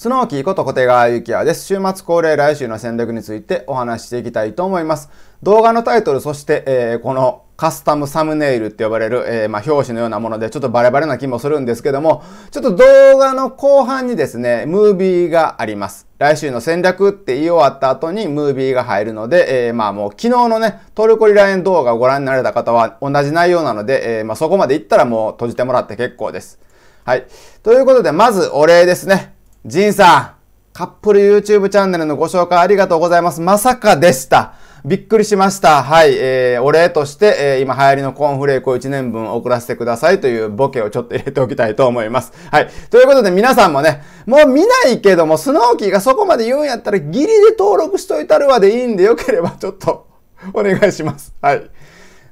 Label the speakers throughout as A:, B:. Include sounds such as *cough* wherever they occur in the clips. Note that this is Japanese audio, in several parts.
A: すなわーこと小手川幸也です。週末恒例来週の戦略についてお話ししていきたいと思います。動画のタイトル、そして、えー、このカスタムサムネイルって呼ばれる、えー、まあ、表紙のようなもので、ちょっとバレバレな気もするんですけども、ちょっと動画の後半にですね、ムービーがあります。来週の戦略って言い終わった後にムービーが入るので、えー、まあもう昨日のね、トルコリラン動画をご覧になれた方は同じ内容なので、えー、まあ、そこまで行ったらもう閉じてもらって結構です。はい。ということで、まずお礼ですね。ジンさん、カップル YouTube チャンネルのご紹介ありがとうございます。まさかでした。びっくりしました。はい。えー、お礼として、えー、今流行りのコーンフレークを1年分送らせてくださいというボケをちょっと入れておきたいと思います。はい。ということで皆さんもね、もう見ないけども、スノーキーがそこまで言うんやったらギリで登録しといたるわでいいんでよければちょっとお願いします。はい。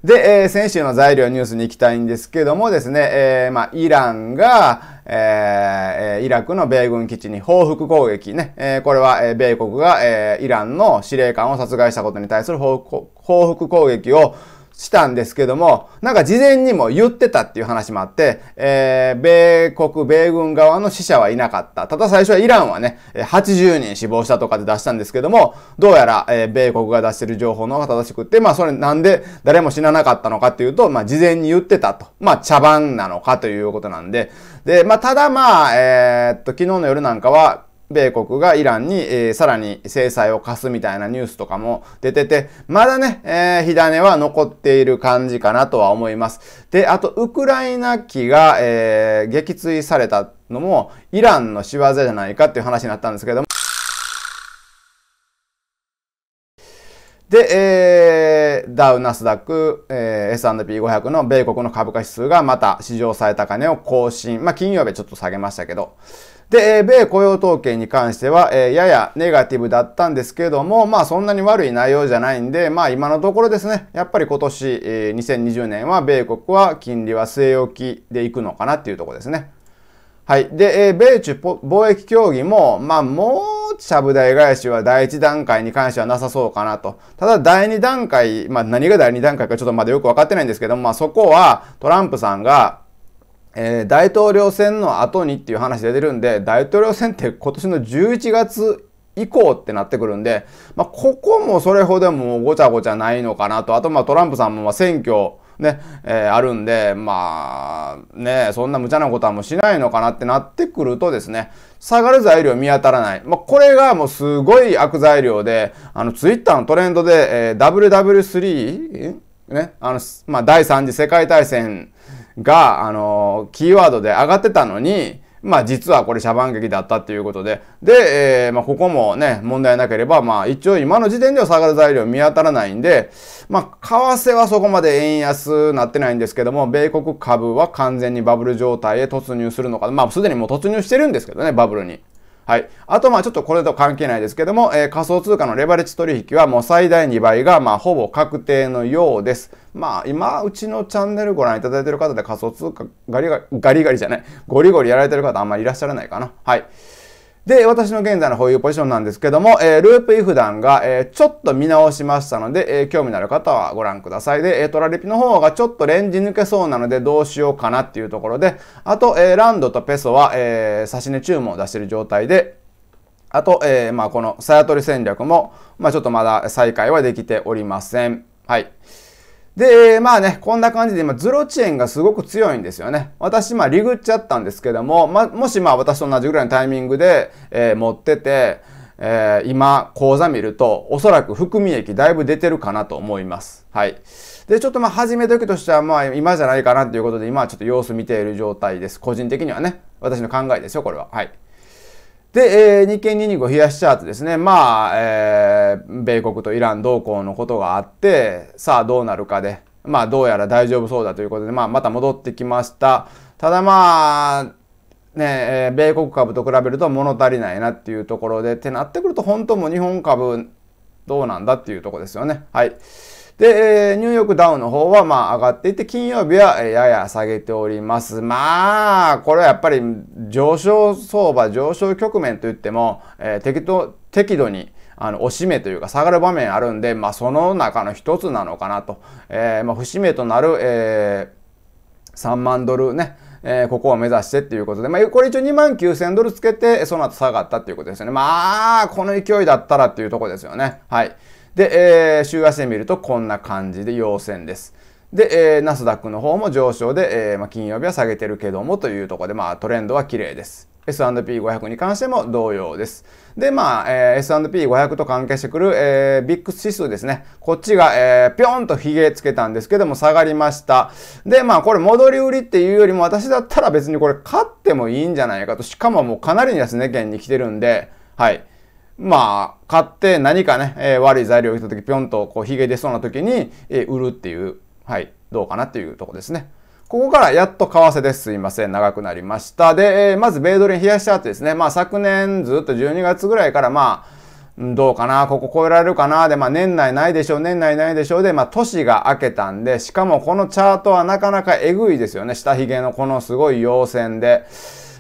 A: で、えー、先週の材料ニュースに行きたいんですけどもですね、えー、まあ、イランが、えー、イラクの米軍基地に報復攻撃ね、えこれは、え米国が、えイランの司令官を殺害したことに対する報復攻撃をしたんですけども、なんか事前にも言ってたっていう話もあって、えー、米国、米軍側の死者はいなかった。ただ最初はイランはね、80人死亡したとかで出したんですけども、どうやら、えー、米国が出してる情報の方が正しくって、まあそれなんで誰も死ななかったのかっていうと、まあ事前に言ってたと。まあ茶番なのかということなんで、で、まあただまあ、えー、っと、昨日の夜なんかは、米国がイランに、えー、さらに制裁を科すみたいなニュースとかも出てて、まだね、えー、火種は残っている感じかなとは思います。で、あと、ウクライナ機が、えー、撃墜されたのも、イランの仕業じゃないかっていう話になったんですけども、で、えー、ダウ、ナスダック、えー、S&P500 の米国の株価指数がまた場さ最高値を更新。まあ、金曜日ちょっと下げましたけど。で、米雇用統計に関しては、ややネガティブだったんですけども、まあそんなに悪い内容じゃないんで、まあ今のところですね、やっぱり今年、2020年は米国は金利は据え置きでいくのかなっていうところですね。はい。で、米中貿易協議も、まあもう、ちゃぶ台返しは第1段階に関してはなさそうかなと。ただ第2段階、まあ何が第2段階かちょっとまだよくわかってないんですけども、まあそこはトランプさんが、えー、大統領選の後にっていう話出てるんで、大統領選って今年の11月以降ってなってくるんで、まあ、ここもそれほどもごちゃごちゃないのかなと、あとまあトランプさんもま選挙、ね、えー、あるんで、まあ、ね、そんな無茶なことはもうしないのかなってなってくるとですね、下がる材料見当たらない。まあ、これがもうすごい悪材料で、あの、ツイッターのトレンドで、えー、WW3? ね、あの、まあ、第3次世界大戦、が、あの、キーワードで上がってたのに、まあ実はこれ茶番劇だったっていうことで、で、えー、まあここもね、問題なければ、まあ一応今の時点では下がる材料見当たらないんで、まあ為替はそこまで円安なってないんですけども、米国株は完全にバブル状態へ突入するのか、まあすでにもう突入してるんですけどね、バブルに。はい。あと、まあちょっとこれと関係ないですけども、えー、仮想通貨のレバレッジ取引はもう最大2倍が、まあほぼ確定のようです。まあ今、うちのチャンネルご覧いただいている方で仮想通貨ガリガリ、ガリガリじゃない、ゴリゴリやられてる方あんまりいらっしゃらないかな。はい。で、私の現在の保有ポジションなんですけども、えー、ループイフンが、えー、ちょっと見直しましたので、えー、興味のある方はご覧ください。で、えトラリピの方がちょっとレンジ抜けそうなのでどうしようかなっていうところで、あと、えランドとペソは、え差し値注文を出してる状態で、あと、えー、まあ、このさやとり戦略も、まあ、ちょっとまだ再開はできておりません。はい。で、まあね、こんな感じで今、ゼロ遅延がすごく強いんですよね。私、まあ、リグっちゃったんですけども、まあ、もしまあ、私と同じぐらいのタイミングで、えー、持ってて、えー、今、講座見ると、おそらく含み益だいぶ出てるかなと思います。はい。で、ちょっとまあ、始め時としては、まあ、今じゃないかなということで、今はちょっと様子見ている状態です。個人的にはね、私の考えですよ、これは。はい。で、えー、日経225冷やしチャートですね。まあ、えー、米国とイラン同行のことがあって、さあどうなるかで、まあどうやら大丈夫そうだということで、まあまた戻ってきました。ただまあ、ね、え米国株と比べると物足りないなっていうところで、ってなってくると本当も日本株どうなんだっていうとこですよね。はい。で、ニューヨークダウンの方はまあ上がっていて、金曜日はやや下げております。まあ、これはやっぱり上昇相場、上昇局面といっても、えー、適当、適度にあの、おしめというか下がる場面あるんで、まあ、その中の一つなのかなと。えー、まあ、節目となる、えー、3万ドルね。えー、ここを目指してっていうことで、まあ、これ一応2万9000ドルつけて、その後下がったっていうことですよね。まあ、この勢いだったらっていうとこですよね。はい。で、えー、週足で見るとこんな感じで陽線です。で、えー、ナスダックの方も上昇で、えーまあ、金曜日は下げてるけどもというところで、まあ、トレンドは綺麗です。S&P500 に関しても同様です。で、まあ、えー、S&P500 と関係してくる、えー、ビッグ指数ですね。こっちが、えー、ぴょんとヒゲつけたんですけども、下がりました。で、まあ、これ戻り売りっていうよりも、私だったら別にこれ買ってもいいんじゃないかと。しかももうかなりの安値圏に来てるんで、はい。まあ、買って何かね、えー、悪い材料を入れた時、ぴょんとこう、ヒゲ出そうな時に、えー、売るっていう、はい、どうかなっていうとこですね。ここからやっと為替です。すいません。長くなりました。で、えー、まず、米ドル冷やした後ですね、まあ、昨年ずっと12月ぐらいから、まあ、どうかな、ここ超えられるかな、で、まあ年内ないでしょう、年内ないでしょう、で、まあ年が明けたんで、しかもこのチャートはなかなかえぐいですよね、下髭のこのすごい陽線で。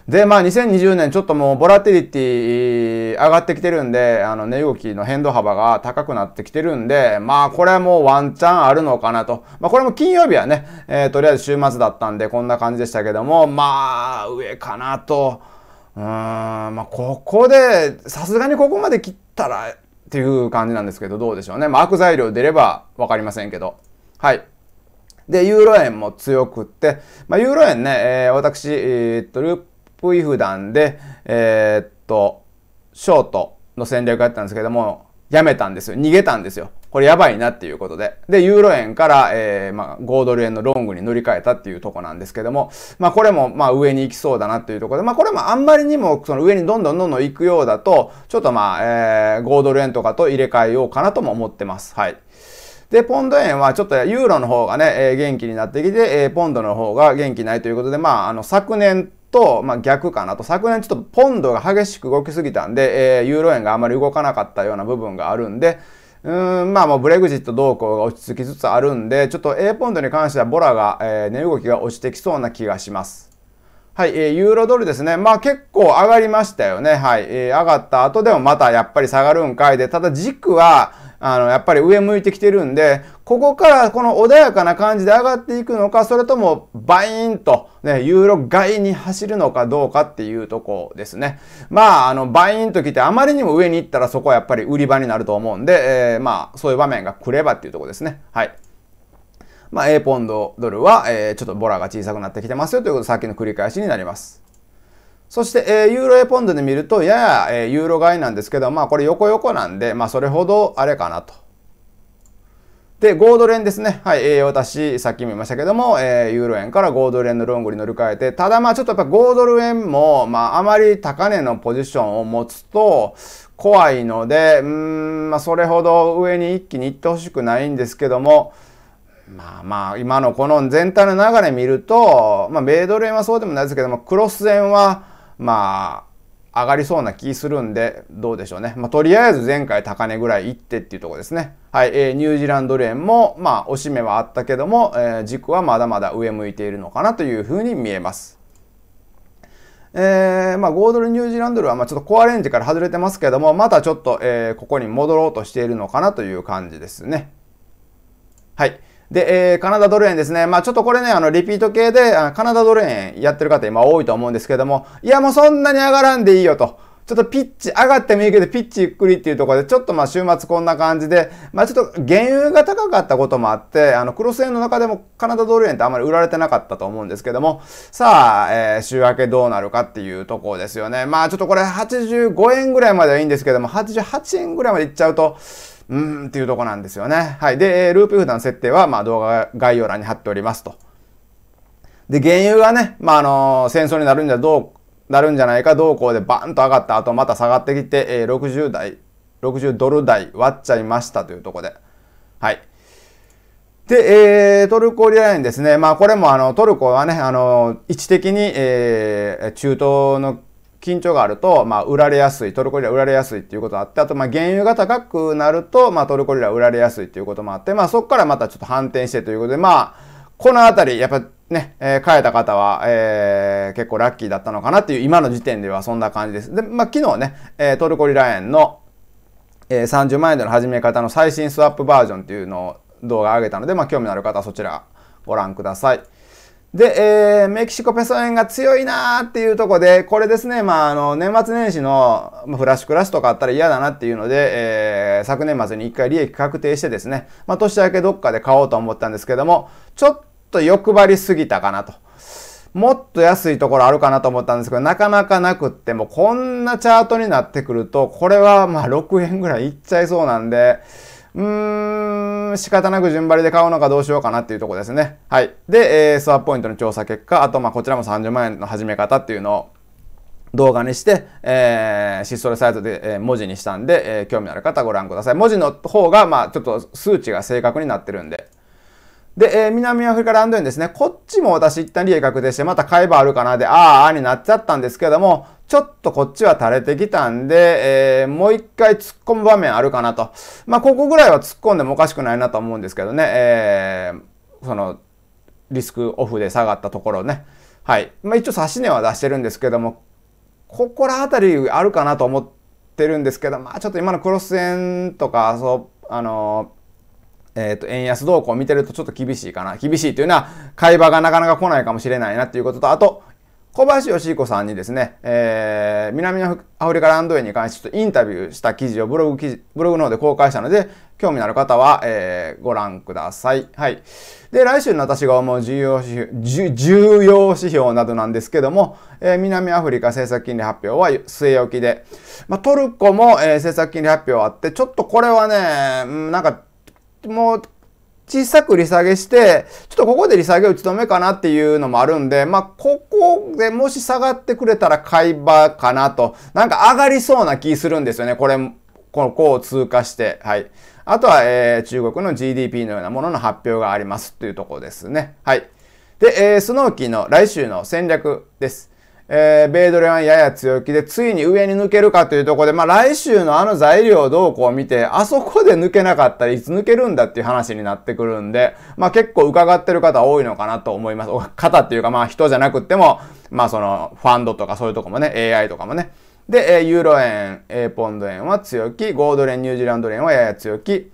A: で、まあ2020年ちょっともうボラティリティ上がってきてるんで、あの値動きの変動幅が高くなってきてるんで、まあこれはもうワンチャンあるのかなと。まあこれも金曜日はね、えー、とりあえず週末だったんでこんな感じでしたけども、まあ上かなと。うーん、まあここで、さすがにここまで切ったらっていう感じなんですけど、どうでしょうね。まあ悪材料出ればわかりませんけど。はい。で、ユーロ円も強くって、まあユーロ円ね、えー、私、えー、っと、ループプイフダンで、えー、っと、ショートの戦略やったんですけども、やめたんですよ。逃げたんですよ。これやばいなっていうことで。で、ユーロ円から、えー、まあ、5ドル円のロングに乗り換えたっていうとこなんですけども、まあ、これも、まあ、上に行きそうだなっていうところで、まあ、これもあんまりにも、その上にどんどんどんどん行くようだと、ちょっとまあ、えー、5ドル円とかと入れ替えようかなとも思ってます。はい。で、ポンド円はちょっとユーロの方がね、えー、元気になってきて、えー、ポンドの方が元気ないということで、まあ、あの、昨年と、まあ、逆かなと。昨年ちょっとポンドが激しく動きすぎたんで、えー、ユーロ円があまり動かなかったような部分があるんで、うーんまあもうブレグジット動向が落ち着きつつあるんで、ちょっと A ポンドに関してはボラが、え値、動きが落ちてきそうな気がします。はい、えー、ユーロドルですね。まあ結構上がりましたよね。はい、えー、上がった後でもまたやっぱり下がるんかいで、ただ軸は、あの、やっぱり上向いてきてるんで、ここからこの穏やかな感じで上がっていくのか、それともバイーンとね、ユーロ買いに走るのかどうかっていうとこですね。まあ、あの、バイーンと来てあまりにも上に行ったらそこはやっぱり売り場になると思うんで、えー、まあ、そういう場面が来ればっていうとこですね。はい。まあ、A ポンドドルは、えー、ちょっとボラが小さくなってきてますよということで、さっきの繰り返しになります。そして、えー、ユーロエポンドで見ると、やや、えー、ユーロ買いなんですけど、まあこれ横横なんで、まあそれほどあれかなと。で、ゴードレンですね。はい、えー、私、さっきも言いましたけども、えー、ユーロ円からゴードル円のロングに乗り換えて、ただまあちょっとやっぱゴードル円も、まああまり高値のポジションを持つと怖いので、うん、まあそれほど上に一気に行ってほしくないんですけども、まあまあ、今のこの全体の流れ見ると、まあ、米ドル円はそうでもないですけども、クロス円は、まあ、上がりそうな気するんで、どうでしょうね。まあ、とりあえず前回高値ぐらい行ってっていうとこですね。はい、えー、ニュージーランド連も、まあ、押し目はあったけども、えー、軸はまだまだ上向いているのかなというふうに見えます。えー、まあ、5ドルニュージーランドルは、まあ、ちょっとコアレンジから外れてますけども、またちょっと、えー、ここに戻ろうとしているのかなという感じですね。はい。で、えー、カナダドル円ですね。まあちょっとこれね、あの、リピート系で、あカナダドル円やってる方今多いと思うんですけども、いやもうそんなに上がらんでいいよと。ちょっとピッチ、上がってもいいけど、ピッチゆっくりっていうところで、ちょっとまあ週末こんな感じで、まあちょっと原油が高かったこともあって、あの、クロス円の中でもカナダドル円ってあんまり売られてなかったと思うんですけども、さあ、えー、週明けどうなるかっていうところですよね。まあちょっとこれ85円ぐらいまではいいんですけども、88円ぐらいまでいっちゃうと、うーんっていうとこなんですよね。はい。で、ループイフ設定は、まあ、動画概要欄に貼っておりますと。で、原油がね、まあ、あの戦争になるんじゃどう、なるんじゃないか、どうこうでバーンと上がった後、また下がってきて、えー、60台、60ドル台割っちゃいましたというとこで。はい。で、えー、トルコリア円ですね。まあ、これもあのトルコはね、あの、位置的に、えー、中東の緊張があると、まあ、売られやすい、トルコリラ売られやすいっていうことがあって、あと、まあ、原油が高くなると、まあ、トルコリラ売られやすいっていうこともあって、まあ、そこからまたちょっと反転してということで、まあ、このあたり、やっぱね、えー、変えた方は、えー、結構ラッキーだったのかなっていう、今の時点ではそんな感じです。で、まあ、昨日ね、えー、トルコリラ円の、えー、30万円での始め方の最新スワップバージョンっていうのを動画上げたので、まあ、興味のある方はそちらご覧ください。で、えー、メキシコペソ円が強いなーっていうとこで、これですね、まあ、あの、年末年始のフラッシュクラッシュとかあったら嫌だなっていうので、えー、昨年末に一回利益確定してですね、まあ、年明けどっかで買おうと思ったんですけども、ちょっと欲張りすぎたかなと。もっと安いところあるかなと思ったんですけど、なかなかなくって、もこんなチャートになってくると、これはま6円ぐらいいっちゃいそうなんで、うーん、仕方なく順張りで買うのかどうしようかなっていうとこですね。はい。で、えー、スワップポイントの調査結果、あと、まあ、こちらも30万円の始め方っていうのを動画にして、えー、シストレサイトで、えー、文字にしたんで、えー、興味のある方ご覧ください。文字の方が、まあ、ちょっと数値が正確になってるんで。で、えー、南アフリカランドンですね。こっちも私一旦利益確定して、また買えばあるかなで、あーあーになっちゃったんですけども、ちょっとこっちは垂れてきたんで、えー、もう一回突っ込む場面あるかなと。まあ、ここぐらいは突っ込んでもおかしくないなと思うんですけどね。えー、その、リスクオフで下がったところね。はい。まあ、一応指し値は出してるんですけども、ここら辺りあるかなと思ってるんですけど、まあ、ちょっと今のクロス円とか、そう、あのーえっ、と、円安動向を見てるとちょっと厳しいかな。厳しいというのは、買い場がなかなか来ないかもしれないなっていうことと、あと、小林義彦さんにですね、えー、南アフリカランド園に関してちょっとインタビューした記事をブログ記事、ブログの方で公開したので、興味のある方は、えー、ご覧ください。はい。で、来週の私が思う重要指標、重要指標などなんですけども、えー、南アフリカ政策金利発表は据え置きで、まあ、トルコも、えー、政策金利発表あって、ちょっとこれはね、なんかもう小さく利下げして、ちょっとここで利下げ打ち止めかなっていうのもあるんで、まあ、ここでもし下がってくれたら買い場かなと、なんか上がりそうな気するんですよね。これ、このこを通過して、はい。あとは、えー、中国の GDP のようなものの発表がありますというところですね。はい。で、えー、スノーキーの来週の戦略です。えー、ベイドレはやや強気で、ついに上に抜けるかというところで、まあ来週のあの材料動向を見て、あそこで抜けなかったらいつ抜けるんだっていう話になってくるんで、まあ結構伺ってる方多いのかなと思います。方っていうかまあ人じゃなくっても、まあそのファンドとかそういうとこもね、AI とかもね。で、ユーロ円、A ポンド円は強気、ゴールレ円、ニュージーランド円はやや強気。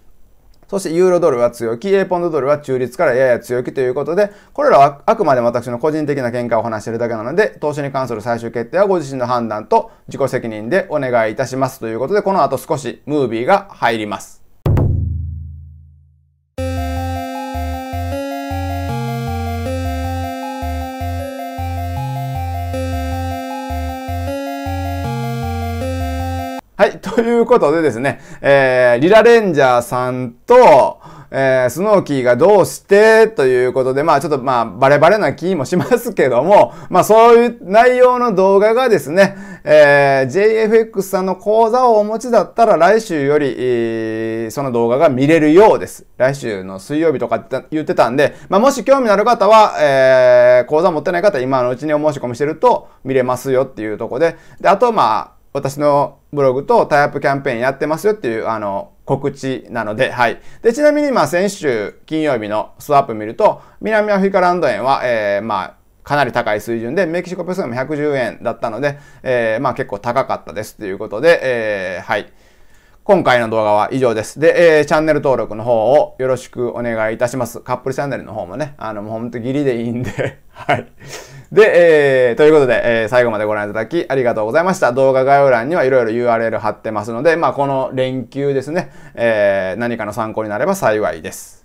A: そしてユーロドルは強気、A ポンドドルは中立からやや強気ということで、これらはあくまで私の個人的な見解を話しているだけなので、投資に関する最終決定はご自身の判断と自己責任でお願いいたしますということで、この後少しムービーが入ります。はい、*laughs* ということでですね、えー、リラレンジャーさんと、えー、スノーキーがどうしてということで、まあちょっとまあバレバレな気もしますけども、*laughs* まあそういう内容の動画がですね、えー、JFX さんの講座をお持ちだったら来週より、えー、その動画が見れるようです。来週の水曜日とか言ってたんで、まあもし興味のある方は、えー、講座持ってない方今のうちにお申し込みしてると見れますよっていうとこで、で、あとまあ私のブログとタイアップキャンペーンやってますよっていう、あの、告知なので、はい。で、ちなみに、まあ、先週金曜日のスワップ見ると、南アフリカランド円は、えー、まあ、かなり高い水準で、メキシコペソでも110円だったので、えー、まあ結構高かったですということで、えー、はい。今回の動画は以上です。で、えー、チャンネル登録の方をよろしくお願いいたします。カップルチャンネルの方もね、あの、もうほんとギリでいいんで *laughs* はい。で、えー、ということで、えー、最後までご覧いただきありがとうございました。動画概要欄にはいろいろ URL 貼ってますので、まあ、この連休ですね、えー、何かの参考になれば幸いです。